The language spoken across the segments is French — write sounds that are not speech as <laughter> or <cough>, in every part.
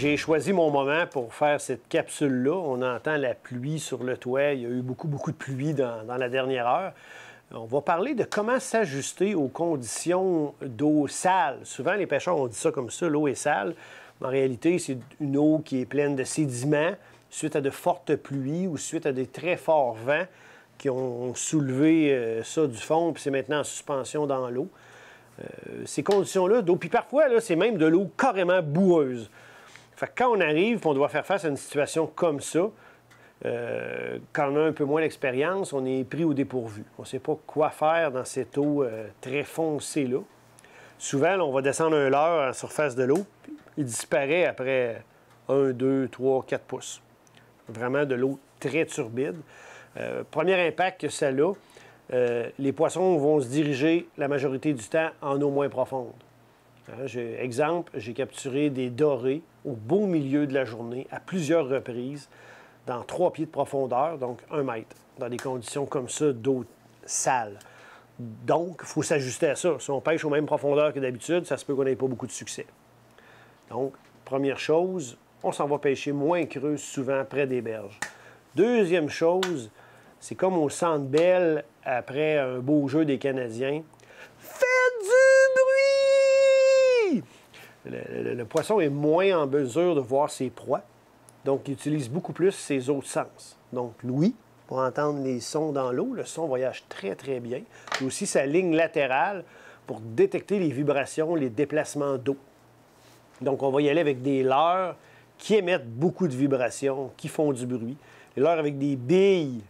J'ai choisi mon moment pour faire cette capsule-là. On entend la pluie sur le toit. Il y a eu beaucoup, beaucoup de pluie dans, la dernière heure. On va parler de comment s'ajuster aux conditions d'eau sale. Souvent, les pêcheurs, ont dit ça comme ça, l'eau est sale. En réalité, c'est une eau qui est pleine de sédiments suite à de fortes pluies ou suite à des très forts vents qui ont soulevé euh, ça du fond, puis c'est maintenant en suspension dans l'eau. Euh, ces conditions-là d'eau, puis parfois, c'est même de l'eau carrément boueuse quand on arrive, on doit faire face à une situation comme ça, euh, quand on a un peu moins d'expérience, on est pris au dépourvu. On ne sait pas quoi faire dans cette eau euh, très foncée-là. Souvent, on va descendre un leurre à la surface de l'eau, il disparaît après 1, 2, 3, 4 pouces. Vraiment de l'eau très turbide. Euh, premier impact que ça là, les poissons vont se diriger la majorité du temps en eau moins profonde. Hein, exemple, j'ai capturé des dorés au beau milieu de la journée à plusieurs reprises dans trois pieds de profondeur, donc un mètre, dans des conditions comme ça d'eau sale. Donc, il faut s'ajuster à ça. Si on pêche aux mêmes profondeurs que d'habitude, ça se peut qu'on n'ait pas beaucoup de succès. Donc, première chose, on s'en va pêcher moins creux, souvent près des berges. Deuxième chose, c'est comme au Centre belle après un beau jeu des Canadiens. le, poisson est moins en mesure de voir ses proies, donc il utilise beaucoup plus ses autres sens. Donc l'ouïe, pour entendre les sons dans l'eau, le son voyage très très bien, et aussi sa ligne latérale pour détecter les vibrations, les déplacements d'eau. Donc on va y aller avec des leurres qui émettent beaucoup de vibrations, qui font du bruit. Les leurres avec des billes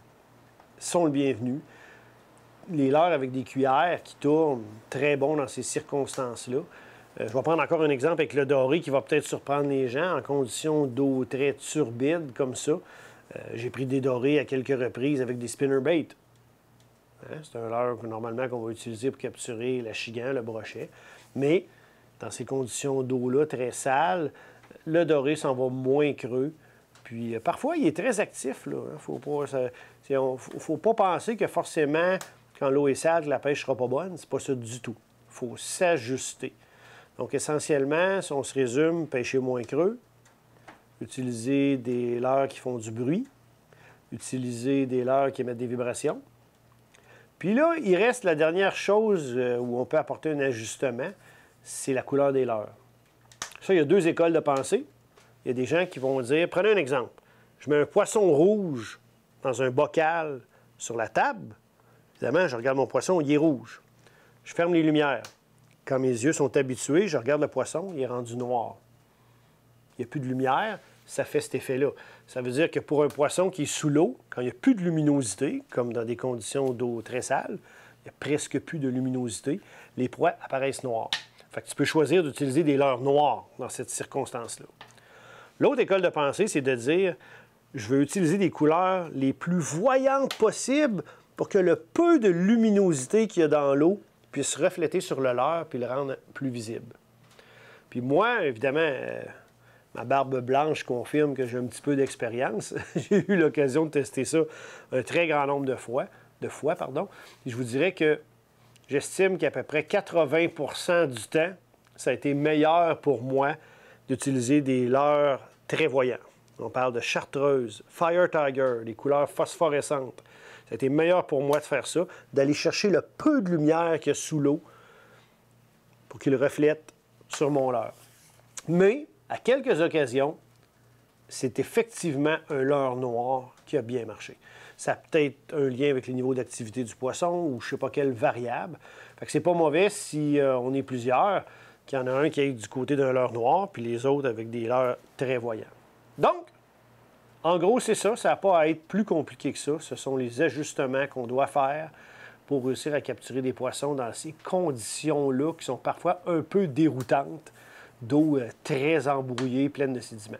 sont le bienvenu. Les leurres avec des cuillères qui tournent, très bon dans ces circonstances-là. Euh, je vais prendre encore un exemple avec le doré qui va peut-être surprendre les gens en conditions d'eau très turbide comme ça. Euh, j'ai pris des dorés à quelques reprises avec des spinnerbait. Hein, c'est un leurre normalement qu'on va utiliser pour capturer la chigan, le brochet. Mais dans ces conditions d'eau-là très sales, le doré s'en va moins creux. Puis euh, parfois, il est très actif. Il hein. ne faut pas, pas penser que forcément, quand l'eau est sale, la pêche sera pas bonne. C'est pas ça du tout. Il faut s'ajuster. Donc, essentiellement, si on se résume, pêcher moins creux, utiliser des leurres qui font du bruit, utiliser des leurres qui émettent des vibrations. Puis là, il reste la dernière chose euh, où on peut apporter un ajustement, c'est la couleur des leurres. Ça, il y a deux écoles de pensée. Il y a des gens qui vont dire, prenez un exemple, je mets un poisson rouge dans un bocal sur la table. Évidemment, je regarde mon poisson, il est rouge. Je ferme les lumières. Quand mes yeux sont habitués, je regarde le poisson, il est rendu noir. Il n'y a plus de lumière, ça fait cet effet-là. Ça veut dire que pour un poisson qui est sous l'eau, quand il n'y a plus de luminosité, comme dans des conditions d'eau très sale, il n'y a presque plus de luminosité, les proies apparaissent noires. Fait que tu peux choisir d'utiliser des leurres noires dans cette circonstance-là. L'autre école de pensée, c'est de dire je veux utiliser des couleurs les plus voyantes possibles pour que le peu de luminosité qu'il y a dans l'eau puis se refléter sur le leurre puis le rendre plus visible. Puis moi, évidemment, euh, ma barbe blanche confirme que j'ai un petit peu d'expérience. <laughs> j'ai eu l'occasion de tester ça un très grand nombre de fois. De fois pardon. je vous dirais que j'estime qu'à peu près 80 du temps, ça a été meilleur pour moi d'utiliser des leurres très voyants. On parle de chartreuse, Fire Tiger, des couleurs phosphorescentes. Ça a été meilleur pour moi de faire ça, d'aller chercher le peu de lumière qu'il y a sous l'eau pour qu'il reflète sur mon leurre. Mais, à quelques occasions, c'est effectivement un leurre noir qui a bien marché. Ça a peut-être un lien avec le niveau d'activité du poisson ou je ne sais pas quelle variable. Ce que c'est pas mauvais si euh, on est plusieurs, qu'il y en a un qui est du côté d'un leurre noir, puis les autres avec des leurres très voyants. Donc, en gros, c'est ça. Ça n'a pas à être plus compliqué que ça. Ce sont les ajustements qu'on doit faire pour réussir à capturer des poissons dans ces conditions-là qui sont parfois un peu déroutantes, d'eau euh, très embrouillée, pleine de sédiments.